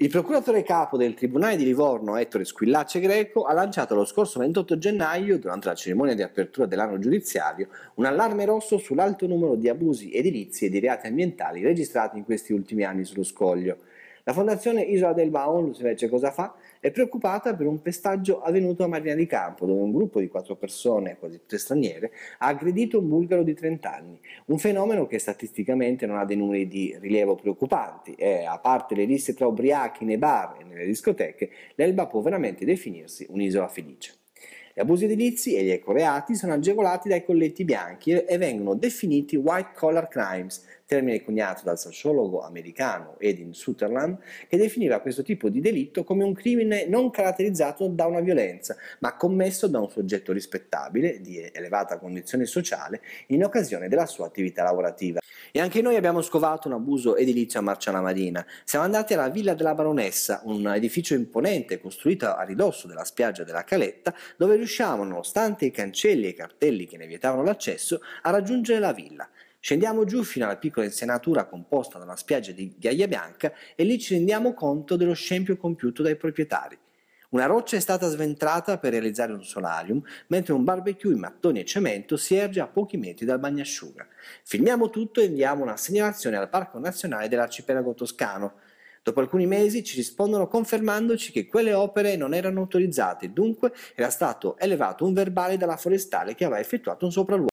Il procuratore capo del Tribunale di Livorno, Ettore Squillace Greco, ha lanciato lo scorso 28 gennaio, durante la cerimonia di apertura dell'anno giudiziario, un allarme rosso sull'alto numero di abusi edilizi e di reati ambientali registrati in questi ultimi anni sullo scoglio. La Fondazione Isola del Baon, invece cosa fa? È preoccupata per un pestaggio avvenuto a Marina di Campo, dove un gruppo di quattro persone, quasi tutte straniere, ha aggredito un bulgaro di 30 anni. Un fenomeno che statisticamente non ha dei numeri di rilievo preoccupanti e, a parte le liste tra ubriachi nei bar e nelle discoteche, l'Elba può veramente definirsi un'isola felice. Gli abusi edilizi e gli ecoreati sono agevolati dai colletti bianchi e vengono definiti white collar crimes, termine coniato dal sociologo americano Edin Sutherland, che definiva questo tipo di delitto come un crimine non caratterizzato da una violenza, ma commesso da un soggetto rispettabile, di elevata condizione sociale, in occasione della sua attività lavorativa. E anche noi abbiamo scovato un abuso edilizio a Marciana Marina. Siamo andati alla Villa della Baronessa, un edificio imponente costruito a ridosso della spiaggia della Caletta, dove riusciamo, nonostante i cancelli e i cartelli che ne vietavano l'accesso, a raggiungere la villa. Scendiamo giù fino alla piccola insenatura composta da una spiaggia di ghiaia bianca e lì ci rendiamo conto dello scempio compiuto dai proprietari. Una roccia è stata sventrata per realizzare un solarium, mentre un barbecue in mattoni e cemento si erge a pochi metri dal bagnasciuga. Filmiamo tutto e inviamo una segnalazione al Parco Nazionale dell'Arcipelago Toscano. Dopo alcuni mesi ci rispondono confermandoci che quelle opere non erano autorizzate, dunque era stato elevato un verbale dalla forestale che aveva effettuato un sopralluogo.